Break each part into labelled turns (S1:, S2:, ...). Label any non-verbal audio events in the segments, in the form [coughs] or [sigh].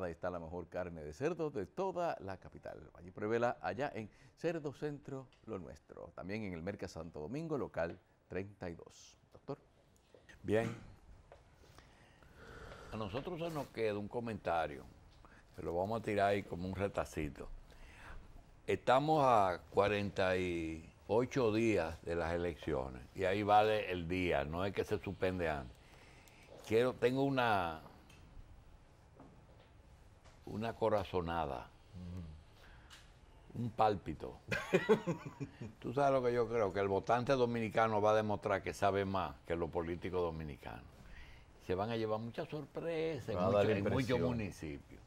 S1: Ahí está la mejor carne de cerdo de toda la capital. Allí pruébela allá en Cerdo Centro Lo Nuestro. También en el Merca Santo Domingo, local 32. Doctor. Bien. A nosotros se nos queda un comentario. Se lo vamos a tirar ahí como un retacito. Estamos a 48 días de las elecciones y ahí vale el día, no es que se suspende antes. Quiero, tengo una, una corazonada, un pálpito. [laughs] Tú sabes lo que yo creo, que el votante dominicano va a demostrar que sabe más que los políticos dominicanos. Se van a llevar muchas sorpresas en, muchos municipios.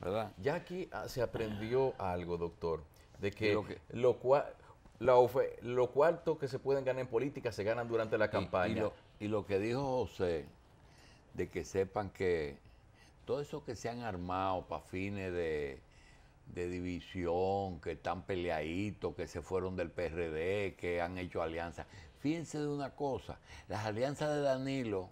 S1: ¿Verdad? Ya aquí ah, se aprendió algo, doctor, de que, lo, cuarto que se pueden ganar en política se ganan durante la campaña. y lo que dijo José, de que sepan que todo esos que se han armado para fines de, división, que están peleaditos, que se fueron del PRD, que han hecho alianzas. Fíjense de una cosa, las alianzas de Danilo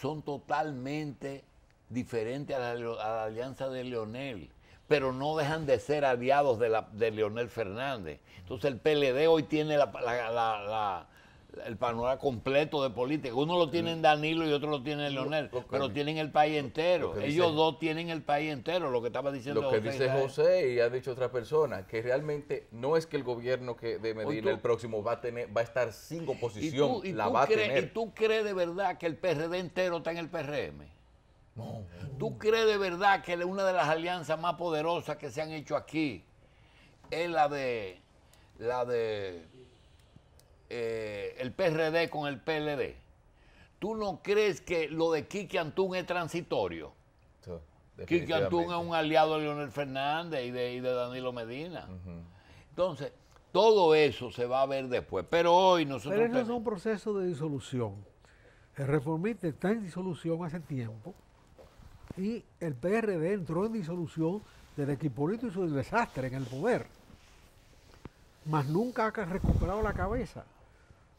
S1: son totalmente diferentes a la, alianza de Leonel, pero no dejan de ser aliados de, Leonel Fernández. Entonces el PLD hoy tiene la, el panorama completo de política. Uno lo tiene en Danilo y otro lo tiene en Leonel, pero tienen el país entero. Ellos dos tienen el país entero, lo que estaba diciendo Lo que dice José y ha dicho otra persona, que realmente no es que el gobierno que de Medina, el próximo, va a tener va a estar sin oposición, ¿Y tú, la ¿Y tú crees de verdad que el PRD entero está en el PRM? No. ¿Tú crees de verdad que una de las alianzas más poderosas que se han hecho aquí es la de la de eh, el PRD con el PLD, ¿tú no crees que lo de Quique Antún es transitorio?
S2: Sí, Quique Antún es
S1: un aliado de Leonel Fernández y de, Danilo Medina. Entonces, todo eso se va a ver después. Pero hoy nosotros. Pero es
S2: un proceso de disolución. El reformista está en disolución hace tiempo y el PRD entró en disolución desde que Hipólito hizo el desastre en el poder. Mas nunca ha recuperado la cabeza.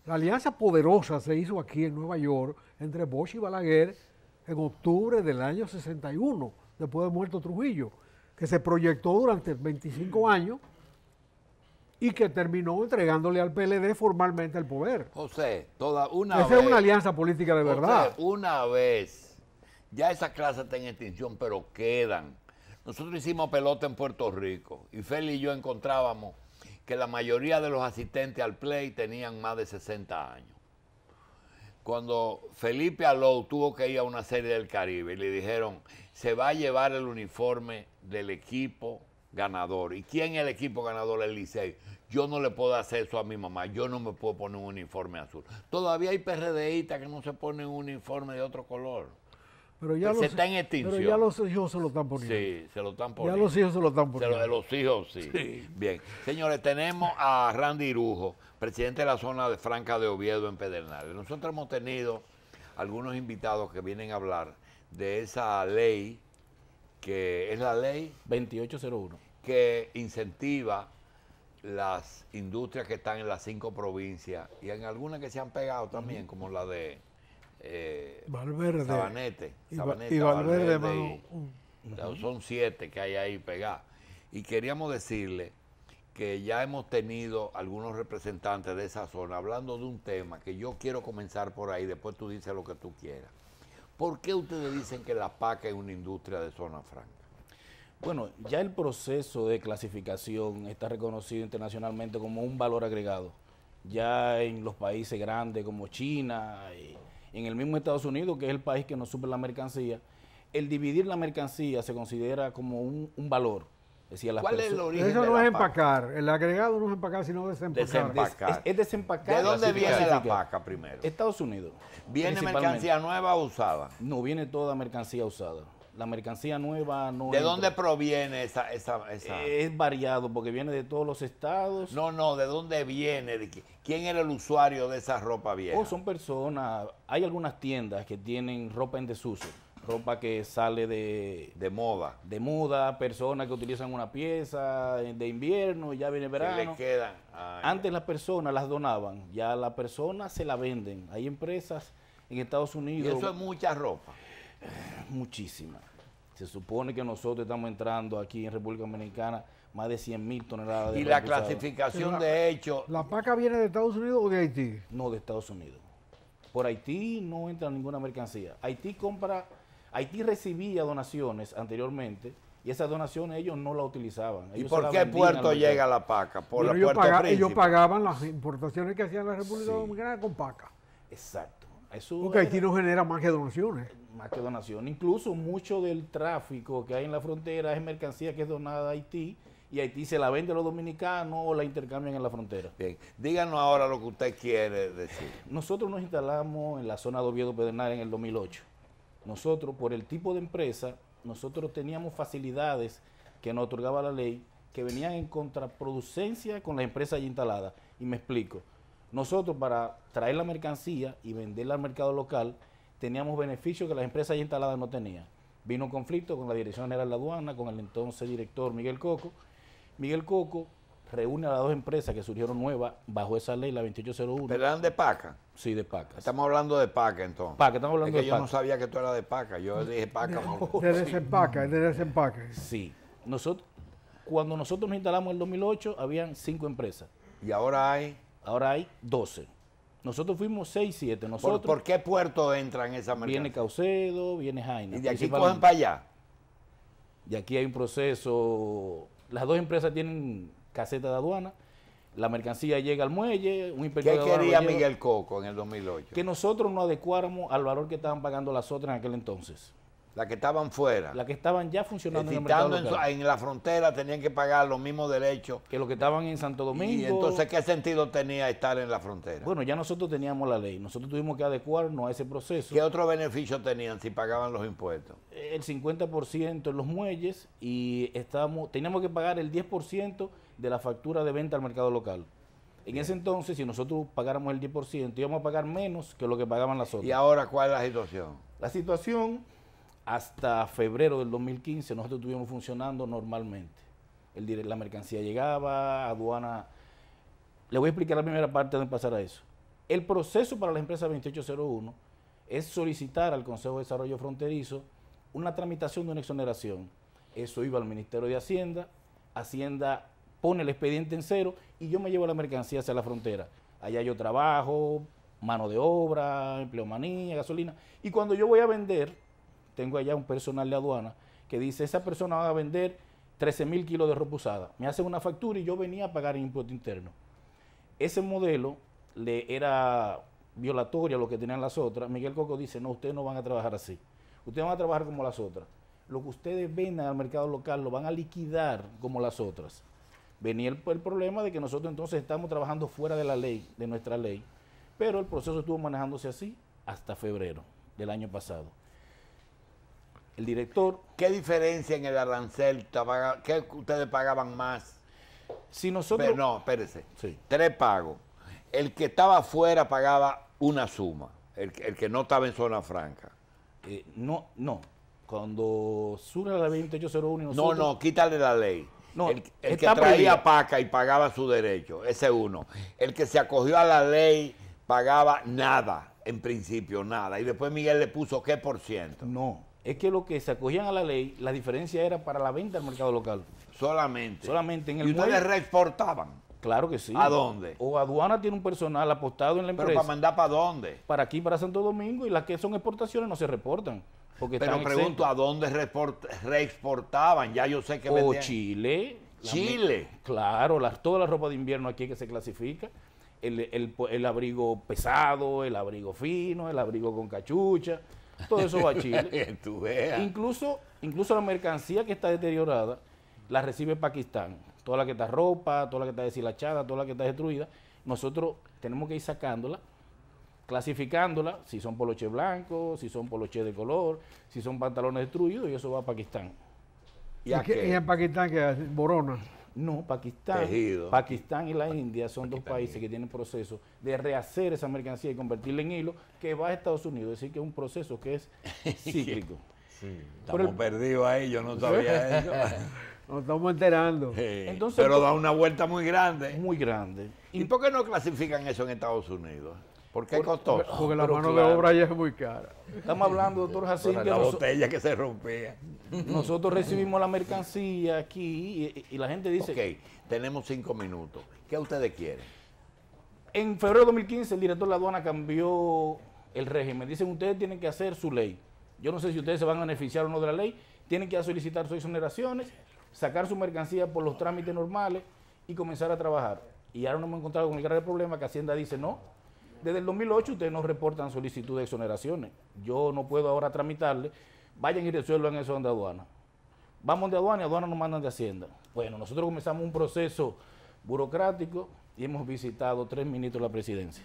S2: La alianza poderosa se hizo aquí en Nueva York entre Bosch y Balaguer en octubre del año 61, después de muerto Trujillo, que se proyectó durante 25 años y que terminó entregándole al PLD formalmente el poder.
S1: José, toda una Esa es una
S2: alianza política de verdad.
S1: Una vez, ya esa clase está en extinción, pero quedan. Nosotros hicimos pelota en Puerto Rico y Feli y yo encontrábamos que la mayoría de los asistentes al play tenían más de 60 años. Cuando Felipe Alou tuvo que ir a una serie del Caribe y le dijeron, se va a llevar el uniforme del equipo ganador. ¿Y quién es el equipo ganador El Licey? Yo no le puedo hacer eso a mi mamá, yo no me puedo poner un uniforme azul. Todavía hay PRDistas que no se ponen un uniforme de otro color. Pero ya los,
S2: hijos se lo están poniendo. Sí, se lo están poniendo. Ya los hijos se lo están poniendo. Se lo, los hijos, sí. Bien.
S1: Señores, tenemos a Randy Rujo, presidente de la zona de Franca de Oviedo en Pedernales. Nosotros hemos tenido algunos invitados que vienen a hablar de esa ley, que es la ley 2801, que incentiva las industrias que están en las cinco provincias y en algunas que se han pegado también, como la de eh,
S2: Valverde, Sabanete, y, Valverde,
S1: son siete que hay ahí pegadas. Y queríamos decirle que ya hemos tenido algunos representantes de esa zona hablando de un tema que yo quiero comenzar por ahí, después tú dices lo que tú quieras. ¿Por qué ustedes dicen que la PACA es una industria de zona franca?
S3: Bueno, ya el proceso de clasificación está reconocido internacionalmente como un valor agregado. Ya en los países grandes como China, y eh, en el mismo Estados Unidos, que es el país que no sube la mercancía, el dividir la mercancía se considera como un, valor. Decía, las ¿Cuál es el origen? Eso no es
S2: empacar. El agregado no es empacar, sino desempacar. Es, desempacar. ¿De dónde viene la
S3: paca primero? Estados Unidos. ¿Viene mercancía nueva o usada? No, viene toda mercancía usada la mercancía nueva no. ¿De dónde proviene esa, Es variado porque viene de todos los estados.
S1: No, no, ¿de dónde viene?
S3: ¿Quién era el usuario de esa ropa vieja? Oh, son personas. Hay algunas tiendas que tienen ropa en desuso, ropa que sale de. De moda. De moda, personas que utilizan una pieza de invierno, y ya viene verano. ¿Qué le quedan. Ah, Antes las personas las donaban, ya las personas se la venden. Hay empresas en Estados Unidos. Y eso es mucha ropa. Eh, muchísima. Se supone que nosotros estamos entrando aquí en República Dominicana más de 100 mil toneladas de Y la clasificación de hecho... ¿La paca viene de Estados Unidos o de Haití? No, de Estados Unidos. Por Haití no entra ninguna mercancía. Haití compra... Haití recibía donaciones anteriormente y esas donaciones ellos no la utilizaban. ¿Y por qué puerto llega la paca? Por ellos, pagaban
S2: las importaciones que hacían la República Dominicana con paca. Exacto. Porque Haití no genera más que donaciones
S3: más que donación. Incluso mucho del tráfico que hay en la frontera es mercancía que es donada a Haití y Haití se la vende a los dominicanos o la intercambian en la frontera. Bien, díganos ahora lo que usted quiere decir. Nosotros nos instalamos en la zona de Oviedo Pedernal en el 2008. Nosotros, por el tipo de empresa, nosotros teníamos facilidades que nos otorgaba la ley que venían en contraproducencia con las empresas allí instaladas. Y me explico. Nosotros para traer la mercancía y venderla al mercado local, teníamos beneficios que las empresas ya instaladas no tenían. Vino un conflicto con la Dirección General de la Aduana, con el entonces director Miguel Coco. Miguel Coco reúne a las dos empresas que surgieron nuevas bajo esa ley, la 2801. ¿Pero eran de PACA? Sí, de PACA. Estamos hablando de PACA entonces. PACA, estamos hablando yo no sabía que tú eras de PACA, yo dije PACA.
S2: de desempaca, de desempaca. Sí.
S3: Nosotros, cuando nosotros nos instalamos en el 2008, habían cinco empresas. ¿Y ahora hay? Ahora hay 12. Nosotros fuimos 6, 7. Nosotros, ¿Por, qué puerto entran en esa mercancía? Viene Caucedo, viene Jaina. ¿Y de aquí cogen para allá? Y aquí hay un proceso. Las dos empresas tienen caseta de aduana. La mercancía llega al muelle. Un ¿Qué quería Miguel
S1: Coco en el 2008?
S3: Que nosotros no adecuáramos al valor que estaban pagando las otras en aquel entonces. La que estaban fuera. La que estaban ya funcionando en el mercado En, en, la frontera tenían
S1: que pagar los mismos derechos.
S3: Que los que estaban en Santo Domingo. Y entonces, ¿qué sentido tenía estar en la frontera? Bueno, ya nosotros teníamos la ley. Nosotros tuvimos que adecuarnos a ese proceso. ¿Qué otro beneficio tenían si pagaban los impuestos? El 50% en los muelles y estábamos, teníamos que pagar el 10% de la factura de venta al mercado local. En ese entonces, si nosotros pagáramos el 10%, íbamos a pagar menos que lo que pagaban las otras. ¿Y ahora cuál es la situación? La situación hasta febrero del 2015 nosotros estuvimos funcionando normalmente. El, la mercancía llegaba, aduana... Le voy a explicar la primera parte de pasar a eso. El proceso para la empresa 2801 es solicitar al Consejo de Desarrollo Fronterizo una tramitación de una exoneración. Eso iba al Ministerio de Hacienda, Hacienda pone el expediente en cero y yo me llevo la mercancía hacia la frontera. Allá yo trabajo, mano de obra, empleomanía, gasolina. Y cuando yo voy a vender, tengo allá un personal de aduana que dice, esa persona va a vender 13 mil kilos de ropa usada. Me hacen una factura y yo venía a pagar impuesto interno. Ese modelo le era violatorio a lo que tenían las otras. Miguel Coco dice, no, ustedes no van a trabajar así. Ustedes van a trabajar como las otras. Lo que ustedes vendan al mercado local lo van a liquidar como las otras. Venía el, el problema de que nosotros entonces estamos trabajando fuera de la ley, de nuestra ley, pero el proceso estuvo manejándose así hasta febrero del año pasado el director. ¿Qué diferencia en el arancel? ¿Qué ustedes pagaban más? Si nosotros... no, espérese.
S1: Tres pagos. El que estaba afuera pagaba una suma, el, que no estaba en zona franca.
S3: Eh, no, no. Cuando surge la ley 2801 y No, no,
S1: quítale la ley. el, el que traía paca y pagaba su derecho, ese uno. El que se acogió a la ley pagaba nada, en principio
S3: nada. Y después Miguel le puso qué por ciento. No, es que lo que se acogían a la ley, la diferencia era para la venta al mercado local. Solamente. Solamente en el ¿Y ustedes reexportaban? Claro que sí. ¿A dónde? O aduana tiene un personal apostado en la empresa. ¿Pero para mandar para dónde? Para aquí, para Santo Domingo, y las que son exportaciones no se reportan. Porque Pero pregunto,
S1: ¿a dónde reexportaban?
S3: Ya yo sé que O Chile. Chile. claro, todas toda la ropa de invierno aquí que se clasifica. El, el abrigo pesado, el abrigo fino, el abrigo con cachucha todo eso va a Chile. [laughs] Incluso, incluso la mercancía que está deteriorada la recibe Pakistán. Toda la que está ropa, toda la que está deshilachada, toda la que está destruida, nosotros tenemos que ir sacándola, clasificándola, si son poloches blancos, si son poloches de color, si son pantalones destruidos, y eso va a Pakistán. ¿Y, en
S2: Pakistán que Borona. No, Pakistán,
S3: Pakistán y la India son dos países que tienen proceso de rehacer esa mercancía y convertirla en hilo que va a Estados Unidos. Es decir, que es un proceso que es [laughs] cíclico. estamos perdidos ahí, yo no
S1: sabía [laughs] eso.
S3: Nos estamos enterando. pero da una vuelta muy grande. Muy
S1: grande. ¿Y por qué no clasifican eso en Estados Unidos? ¿Por qué costoso. Porque la mano de obra
S2: ya es muy cara. Estamos hablando, doctor Jacinto. La botella
S3: que se rompía. Nosotros recibimos la mercancía aquí y, la gente dice. Ok, tenemos cinco minutos. ¿Qué ustedes quieren? En febrero de 2015, el director de la aduana cambió el régimen. Dicen, ustedes tienen que hacer su ley. Yo no sé si ustedes se van a beneficiar o no de la ley. Tienen que solicitar sus exoneraciones, sacar su mercancía por los trámites normales y comenzar a trabajar. Y ahora nos hemos encontrado con el grave problema que Hacienda dice, no, desde el 2008 ustedes nos reportan solicitud de exoneraciones. Yo no puedo ahora tramitarle. Vayan y resuelvan eso donde aduana. Vamos de aduana y aduana nos mandan de Hacienda. Bueno, nosotros comenzamos un proceso burocrático y hemos visitado tres ministros de la presidencia.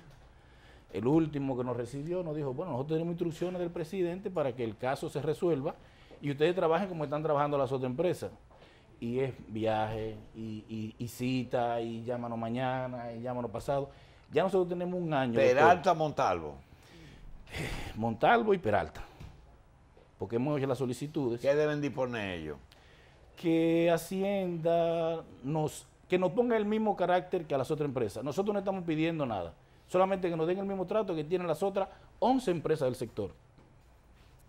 S3: El último que nos recibió nos dijo, bueno, nosotros tenemos instrucciones del presidente para que el caso se resuelva y ustedes trabajen como están trabajando las otras empresas. Y es viaje, y, y cita, y llámanos mañana, y llámanos pasado. Ya nosotros tenemos un año. Peralta, Montalvo. Eh, Montalvo y Peralta. Porque hemos hecho las solicitudes. ¿Qué deben disponer ellos? Que Hacienda nos, que nos ponga el mismo carácter que a las otras empresas. Nosotros no estamos pidiendo nada. Solamente que nos den el mismo trato que tienen las otras 11 empresas del sector.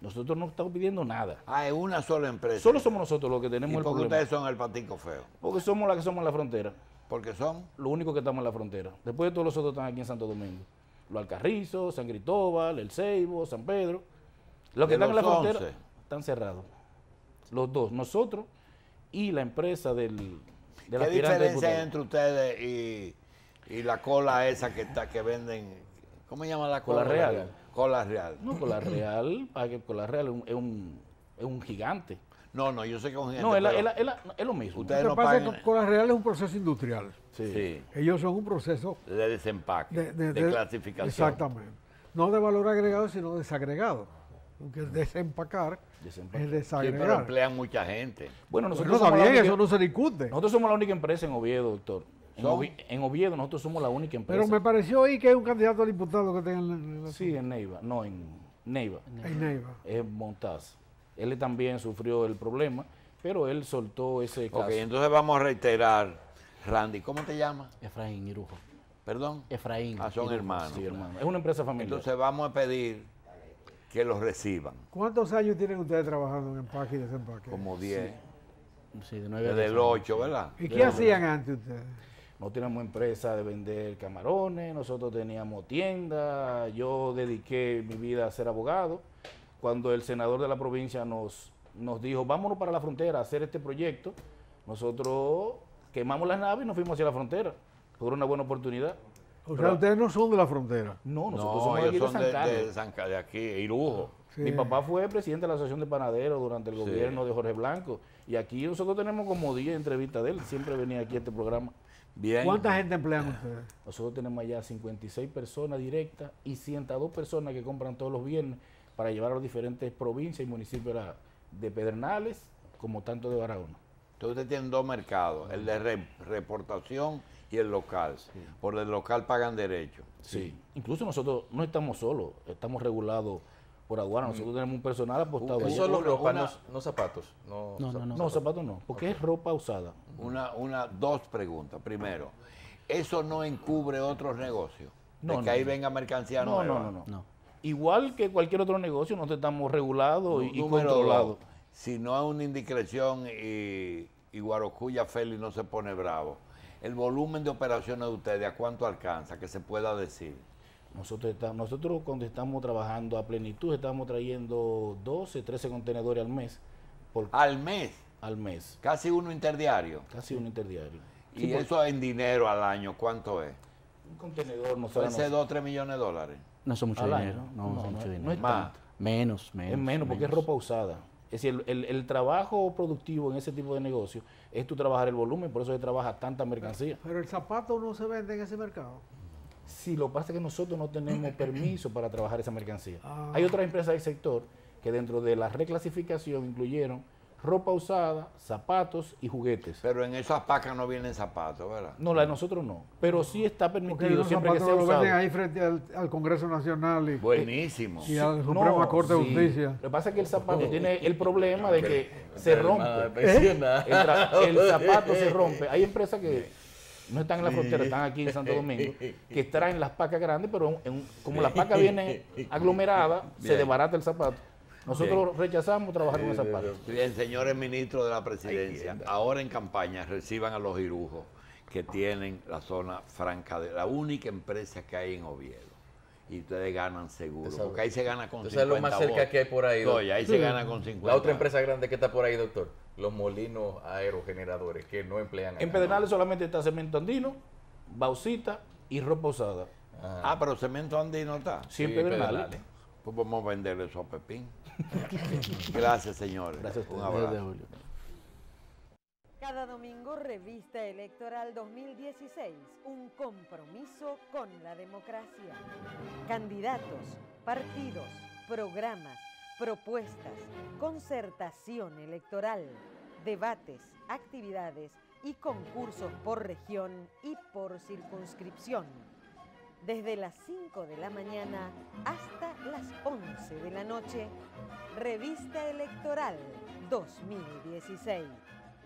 S3: Nosotros no estamos pidiendo nada. Ah, es una sola empresa. Solo somos nosotros los que tenemos el el porque ustedes
S1: son el patico feo?
S3: Porque somos las que somos la frontera. Porque son. Lo único que estamos en la frontera. Después de todos los otros están aquí en Santo Domingo. Los Alcarrizo, San Cristóbal, El Ceibo, San Pedro. Los que están en la frontera están cerrados. Los dos, nosotros y la empresa del. De ¿Qué diferencia hay
S1: entre ustedes y, la cola esa que está que venden? ¿Cómo se llama la cola? Cola real. Cola real.
S3: No, cola real, [laughs] cola real es un, es un gigante. No, no, yo sé que con
S2: gente, No, es, lo mismo. Ustedes lo que pasa es que Real es un proceso industrial. Sí. Ellos son un proceso... De desempaque, de, clasificación. Exactamente. No de valor agregado, sino desagregado. Porque desempacar, es desagregar. pero emplean
S3: mucha gente. Bueno, nosotros eso no se discute. Nosotros somos la única empresa en Oviedo, doctor. En, Oviedo nosotros somos la única empresa. Pero me
S2: pareció ahí que hay un candidato a diputado que tenga... Sí, en Neiva. No, en
S3: Neiva. En Neiva. En Neiva. En Montaz. Él también sufrió el problema, pero él soltó ese caso. Ok, entonces vamos a reiterar, Randy, ¿cómo te llamas? Efraín Irujo. ¿Perdón? Efraín. Ah, son hermanos. Sí, hermano. Es una empresa familiar. Entonces vamos a pedir que los reciban.
S2: ¿Cuántos años tienen ustedes trabajando en empaque y desempaque? Como 10.
S3: Sí. de 9 Desde el 8, ¿verdad? ¿Y qué hacían
S2: antes ustedes?
S3: no teníamos empresa de vender camarones, nosotros teníamos tienda, yo dediqué mi vida a ser abogado cuando el senador de la provincia nos, nos dijo, vámonos para la frontera a hacer este proyecto, nosotros quemamos las naves y nos fuimos hacia la frontera. Fue una buena oportunidad.
S2: O sea, ustedes no son de la frontera. No, nosotros somos de aquí de
S3: San De, de aquí, Irujo. Mi papá fue presidente de la Asociación de Panaderos durante el gobierno de Jorge Blanco. Y aquí nosotros tenemos como 10 entrevistas de él. Siempre venía aquí a este programa. Bien. ¿Cuánta gente emplean ustedes? Nosotros tenemos allá 56 personas directas y 102 personas que compran todos los viernes para llevar a las diferentes provincias y municipios de Pedernales, como tanto de Barahona.
S1: Entonces ustedes tienen dos mercados, el de reportación y el local. Por el local pagan derecho. Sí.
S3: incluso nosotros no estamos solos, estamos regulados por aduana. Nosotros mm. tenemos un personal apostado. Un, solo no, zapatos. No, no, zapatos. no, no, porque es ropa usada.
S1: Una, una, dos preguntas. Primero, ¿eso
S3: no encubre otros negocios? No, de que ahí venga mercancía nueva? no, no, no. no igual que cualquier otro negocio, nosotros estamos regulados y, controlados.
S1: Si no es una indiscreción y, y Guarocuya Félix no se pone bravo, el volumen de operaciones de ustedes, ¿a cuánto alcanza? Que se pueda decir.
S3: Nosotros, nosotros cuando estamos trabajando a plenitud, estamos trayendo 12, 13 contenedores al mes. ¿Al mes? Al mes. Casi uno interdiario. Casi uno interdiario. ¿Y eso
S1: en dinero al año cuánto
S3: es? Un contenedor, no sé. 2 o 3 millones de dólares. No son mucho dinero. No, mucho dinero. No es menos, menos. Es menos porque es ropa usada. Es decir, el, trabajo productivo en ese tipo de negocio es tú trabajar el volumen, por eso se trabaja tanta mercancía. Pero el zapato no se vende
S2: en ese mercado.
S3: Sí, lo que pasa es que nosotros no tenemos [coughs] permiso para trabajar esa mercancía. Hay ah. otras empresas del sector que dentro de la reclasificación incluyeron ropa usada, zapatos y juguetes. Pero en esas pacas no vienen zapatos, ¿verdad?
S2: No, la de nosotros no. Pero sí está permitido siempre que sea lo venden ahí frente al, Congreso Nacional y, eh, Buenísimo. y al Supremo Corte de Justicia. Lo que
S3: pasa es que el zapato tiene el problema de que [laughs] se rompe. ¿Eh? El, [laughs] zapato se rompe. Hay empresas que no están en la frontera, están aquí en Santo Domingo, [laughs] que traen las pacas grandes, pero como la paca viene aglomerada, se desbarata
S1: el zapato. Nosotros
S3: rechazamos trabajar con esa parte.
S1: Bien, señores ministros de la presidencia, ahora en campaña reciban a los cirujos que tienen la zona franca de la única empresa que hay en Oviedo. Y ustedes ganan seguro. Porque ahí se gana con 50. Esa es lo más cerca que hay por ahí. Oye, ahí se gana con 50. La otra empresa grande que está por ahí, doctor, los molinos aerogeneradores que no emplean. En Pedernales
S3: solamente está Cemento Andino, Bauxita y Reposada. Ah. pero Cemento Andino está. Sí, en Pedernales. Pues
S1: vamos a eso a Pepín. [laughs] Gracias, señores. Gracias Un abrazo. Cada domingo revista electoral 2016, un
S3: compromiso con la democracia.
S1: Candidatos, partidos, programas, propuestas, concertación electoral, debates, actividades y concursos por región y por circunscripción desde las 5 de la mañana hasta las 11 de la noche, Revista Electoral 2016.